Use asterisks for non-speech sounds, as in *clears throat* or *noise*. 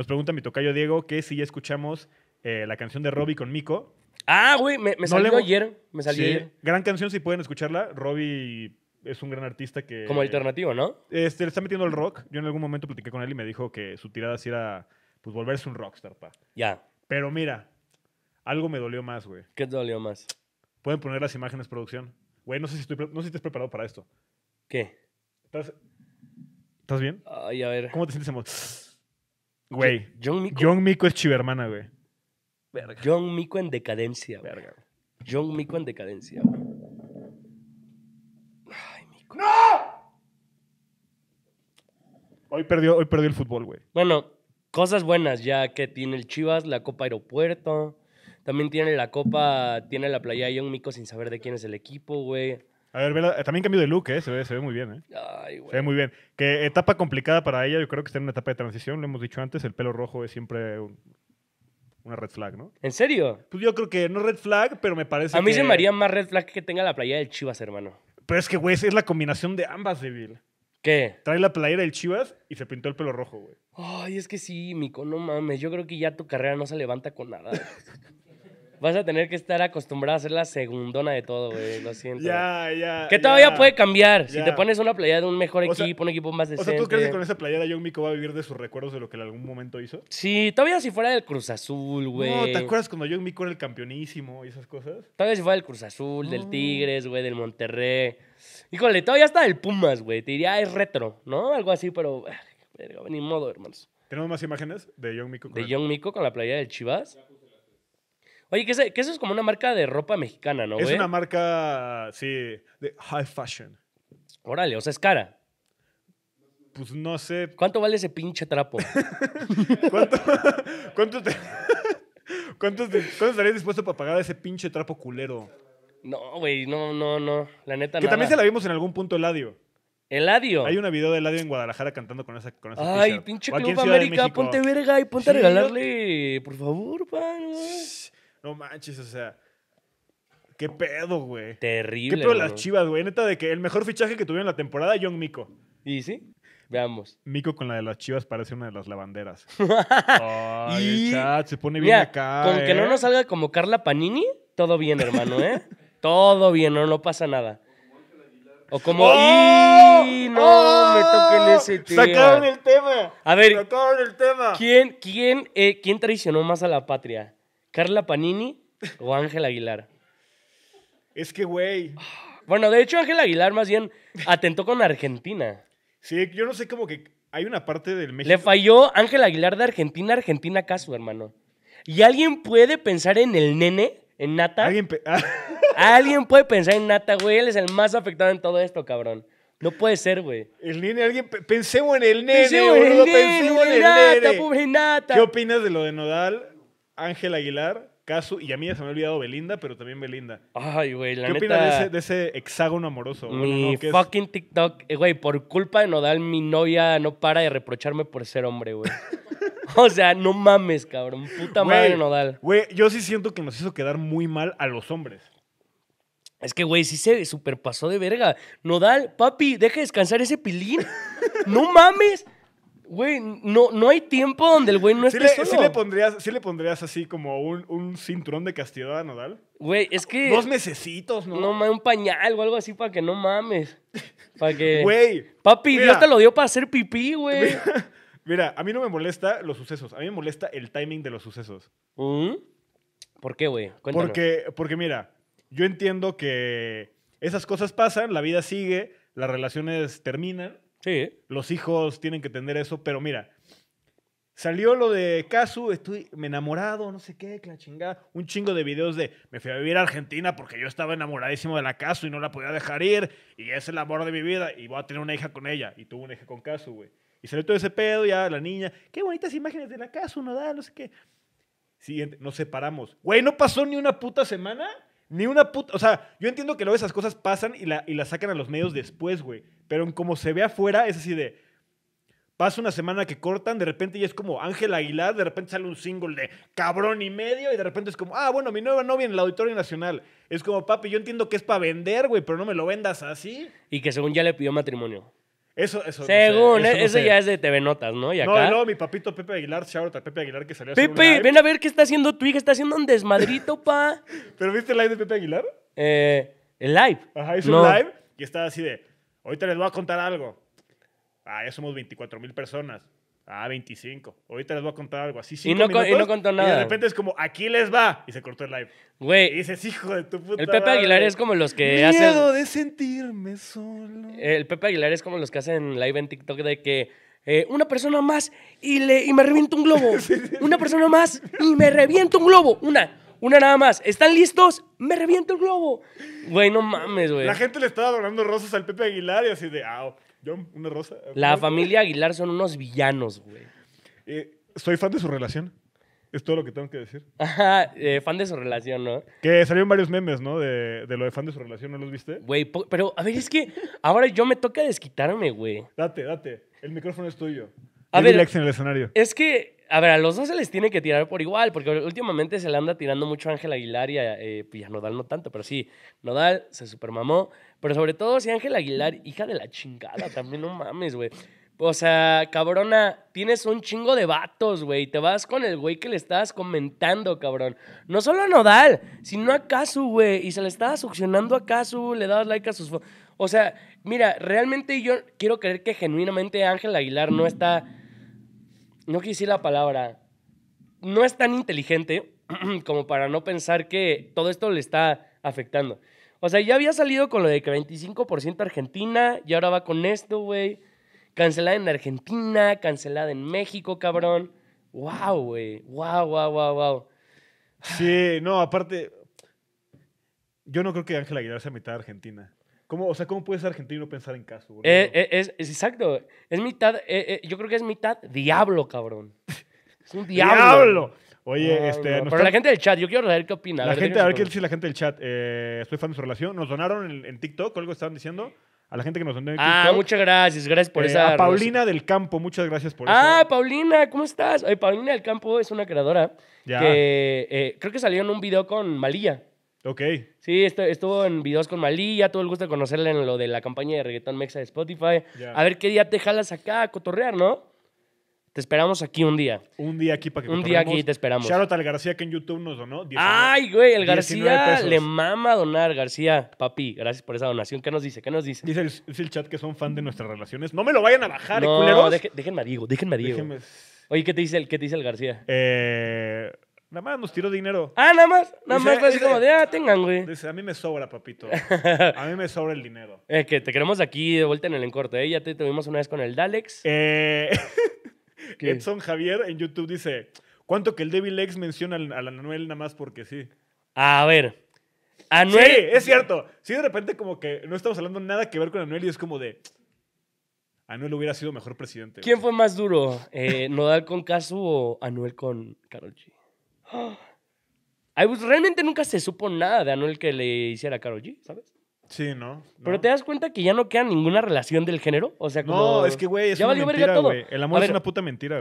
Nos pregunta mi tocayo Diego que si ya escuchamos eh, la canción de Robbie con Mico. Ah, güey, me, salió ayer. Me salió Gran canción, si pueden escucharla. Robbie es un gran artista que. Como alternativo, ¿no? Este, le está metiendo el rock. Yo en algún momento platiqué con él y me dijo que su tirada sí era pues volverse un rockstar, pa. Ya. Pero mira, algo me dolió más, güey. ¿Qué te dolió más? Pueden poner las imágenes, producción. Güey, no sé si estoy, no sé si estás preparado para esto. ¿Qué? ¿Estás, bien? Ay, a ver. ¿Cómo te sientes? Güey. John Mico. es chivermana, güey. Verga. John Mico en decadencia, güey. Verga. John Mico en decadencia, güey. Ay, Mico. ¡No! Hoy perdió, hoy perdió el fútbol, güey. Bueno, cosas buenas ya que tiene el Chivas, la Copa Aeropuerto. También tiene la Copa, tiene la playa de John Mico sin saber de quién es el equipo, güey. A ver, eh, también cambio de look, ¿eh? Se ve, muy bien, eh. Ay, güey. Se ve muy bien. Que etapa complicada para ella, yo creo que está en una etapa de transición, lo hemos dicho antes, el pelo rojo es siempre una red flag, ¿no? ¿En serio? Pues yo creo que no red flag, pero me parece A mí se me haría más red flag que tenga la playa del Chivas, hermano. Pero es que, güey, es la combinación de ambas, débil. ¿Qué? Trae la playera del Chivas y se pintó el pelo rojo, güey. Ay, es que sí, Mico, no mames. Yo creo que ya tu carrera no se levanta con nada. *laughs* Vas a tener que estar acostumbrado a ser la segundona de todo, güey. Lo siento. Ya, ya. que todavía puede cambiar. Si te pones una playera de un mejor equipo, un equipo más decente. O ¿tú crees que con esa playera Young Mico va a vivir de sus recuerdos de lo que en algún momento hizo? Sí, todavía si fuera del Cruz Azul, güey. No, ¿te acuerdas cuando Young Mico era el campeonísimo y esas cosas? Todavía si fuera del Cruz Azul, del Tigres, güey, del Monterrey. Híjole, todavía está del Pumas, güey. Te diría, es retro, ¿no? Algo así, pero. Ah, ni modo, hermanos. ¿Tenemos más imágenes de Young Mico? Con ¿De con la playera del Chivas? Oye, que, eso es como una marca de ropa mexicana, ¿no, güey? es una marca, sí, de high fashion. Órale, o sea, es cara. Pues no sé ¿Cuánto vale ese pinche trapo? *laughs* cuánto, cuánto te- cuánto cuánto estarías dispuesto para pagar ese pinche trapo culero. No, güey, no, no, no. La neta, Que también se la vimos en algún punto Eladio. Eladio. Hay una video de Eladio en Guadalajara cantando con esa con esa Ay, pinche Club América, ponte verga y ponte a regalarle, por favor, pan. güey. No manches, o sea. ¿Qué pedo, güey? Terrible. ¿Qué pedo las chivas, güey? Neta, de que el mejor fichaje que tuvieron la temporada, John Mico. ¿Y sí? Veamos. Mico con la de las chivas parece una de las lavanderas. *laughs* Ay, chat, se pone bien acá. Con que no ¿eh? nos salga como Carla Panini, todo bien, hermano, ¿eh? *laughs* todo bien, no, no pasa nada. O como, ¡Oh! no ¡Oh! me toquen ese tema! ¡Sacaron el tema! A ver, ¡Sacaron el tema! ¿Quién, quién, eh, ¿quién traicionó más a la patria? ¿Carla Panini o Ángel Aguilar? Es que, güey. Bueno, de hecho, Ángel Aguilar más bien atentó con Argentina. Sí, yo no sé cómo que hay una parte del México. Le falló Ángel Aguilar de Argentina, Argentina Caso, hermano. ¿Y alguien puede pensar en el nene? ¿En Nata? *laughs* ¿Alguien, puede pensar en Nata, güey? Él es el más afectado en todo esto, cabrón. No puede ser, güey. El nene, alguien. Pensemos en el nene, En el nene, ¿Qué opinas de lo de Nodal? Ángel Aguilar, Casu, y a mí ya se me ha olvidado Belinda, pero también Belinda. Ay, güey, la ¿Qué opinas de ese, hexágono amoroso? Mi fucking TikTok, eh, güey, por culpa de Nodal, mi novia no para de reprocharme por ser hombre, güey. *laughs* O sea, no mames, cabrón. Puta madre Nodal. Güey, yo sí siento que nos hizo quedar muy mal a los hombres. Es que, güey, sí se superpasó de verga. Nodal, papi, deje descansar ese pilín. *laughs* no mames. Güey, no, no hay tiempo donde el güey no esté le, solo. Sí le, pondrías, sí le pondrías así como un, cinturón de castidad a Nodal. Güey, es que... Dos necesitos, ¿no? No, mames, un pañal o algo así para que no mames. Para que... *laughs* Güey. Papi, Dios te lo dio para hacer pipí, güey. *laughs* Mira, a mí no me molesta los sucesos. A mí me molesta el timing de los sucesos. ¿Mm? ¿Por qué, güey? Porque, porque mira, yo entiendo que esas cosas pasan, la vida sigue, las relaciones terminan Sí. Los hijos tienen que entender eso, pero mira, Salió lo de Casu, estoy me enamorado, no sé qué, la chingada. Un chingo de videos de me fui a vivir a Argentina porque yo estaba enamoradísimo de la Casu y no la podía dejar ir. Y es el amor de mi vida y voy a tener una hija con ella. Y tuvo una hija con Casu, güey. Y salió todo ese pedo, ya la niña. Qué bonitas imágenes de la Casu, no da, no sé qué. Siguiente, nos separamos. Güey, no pasó ni una puta semana ni una puta. O sea, yo entiendo que luego esas cosas pasan y la, y la sacan a los medios después, güey. Pero como se ve afuera, es así de. Pasa una semana que cortan, de repente ya es como Ángel Aguilar, de repente sale un single de cabrón y medio, y de repente es como, ah, bueno, mi nueva novia en el Auditorio Nacional. Es como, papi, yo entiendo que es para vender, güey, pero no me lo vendas así. Y que según ya le pidió matrimonio. Eso, eso. Según, eso, ya es de TV Notas, ¿no? Y acá... No, no, mi papito Pepe Aguilar, shout a Pepe Aguilar que salió Pepe, un Pepe, ven a ver qué está haciendo tu hija, está haciendo un desmadrito, pa. *laughs* ¿Pero viste el live de Pepe Aguilar? Eh, el live. Ajá, es un live y está así de, ahorita les voy a contar algo. Ah, ya somos 24 mil personas. Ah, 25. Ahorita les voy a contar algo así. sí y, no y no contó nada. Y de repente es como, aquí les va. Y se cortó el live. Güey. Y dices, hijo de tu puta. El Pepe Aguilar es como los que hacen. Miedo de sentirme solo. El Pepe Aguilar es como los que hacen live en TikTok de que. Eh, una persona más y, le, y me reviento un globo. *laughs* Una persona más y me reviento un globo. Una, una nada más. ¿Están listos? Me reviento un globo. Güey, no mames, güey. La gente le estaba donando rosas al Pepe Aguilar y así de, ah, yo, una rosa. La familia Aguilar son unos villanos, güey. Eh, soy fan de su relación. Es todo lo que tengo que decir. *laughs* Ajá, eh, fan de su relación, ¿no? Que salieron varios memes, ¿no? De, lo de fan de su relación, ¿no los viste? Güey, pero a ver, es que ahora yo me toca desquitarme, güey. Date, date. El micrófono es tuyo. A en el escenario. Es que a ver, a los dos se les tiene que tirar por igual, porque últimamente se le anda tirando mucho a Ángel Aguilar y a, eh, Nodal no tanto, pero sí, Nodal se supermamó. Pero sobre todo, si Ángel Aguilar, hija de la chingada, también no mames, güey. O sea, cabrona, tienes un chingo de vatos, güey. Te vas con el güey que le estabas comentando, cabrón. No solo a Nodal, sino a Casu, güey. Y se le estaba succionando a Casu, le dabas like a sus... O sea, mira, realmente yo quiero creer que genuinamente Ángel Aguilar no está no quise la palabra, no es tan inteligente *clears throat* como para no pensar que todo esto le está afectando. O sea, ya había salido con lo de que 25% Argentina y ahora va con esto, güey. Cancelada en Argentina, cancelada en México, cabrón. Wow, güey. Wow, wow, wow, wow. Sí, no, aparte, yo no creo que Ángel Aguilar sea mitad argentina. ¿Cómo, o sea, ¿cómo puede ser argentino pensar en caso? Eh, eh, es, exacto. Es mitad, eh, yo creo que es mitad diablo, cabrón. Es un diablo. ¡Diablo! Oye, este. Pero la gente del chat, yo quiero saber qué opina. La, gente, a ver qué dice la gente del chat. estoy fan de su relación. Nos donaron en, en TikTok, algo estaban diciendo. A la gente que nos donó en ah, TikTok. Ah, muchas gracias, gracias por esa. A Paulina del Campo, muchas gracias por ah, eso. Ah, Paulina, ¿cómo estás? Paulina del Campo es una creadora que creo que salió en un video con Malía. Ok. Sí, estuvo en videos con Malí, ya tuve el gusto de conocerle en lo de la campaña de reggaetón mexa de Spotify. A ver qué día te jalas acá a cotorrear, ¿no? Te esperamos aquí un día. Un día aquí para que Un día aquí te esperamos. Shout al García que en YouTube nos donó. Ay, güey, el García le mama donar, García. Papi, gracias por esa donación. ¿Qué nos dice? ¿Qué nos dice? Dice el, chat que son fan de nuestras relaciones. No me lo vayan a bajar, ¿eh, no, culeros. déjenme a déjenme Oye, ¿qué te dice el, qué te dice el García? Eh Nada más nos tiró dinero. Ah, nada más. Nada más así como de, ah, tengan, güey. Dice, a mí me sobra, papito. *laughs* a mí me sobra el dinero. Es eh, que te queremos aquí de vuelta en el encorte, ¿eh? Ya te tuvimos una vez con el Dalex. Eh... *laughs* Edson Javier en YouTube dice, ¿cuánto que el Devil X menciona al Anuel nada más porque sí? A ver. Anuel. Sí, es cierto. Sí, de repente como que no estamos hablando nada que ver con Anuel y es como de... Anuel hubiera sido mejor presidente. ¿Quién fue más duro? Eh, ¿Nodal con Casu o Anuel con Karol *gasps* Pues, realmente nunca se supo nada de Anuel que le hiciera a Karol G, ¿sabes? Sí, ¿no? Pero te das cuenta que ya no queda ninguna relación del género. O sea, como. No, es que, güey, es ya una mentira, El amor es una puta mentira, güey.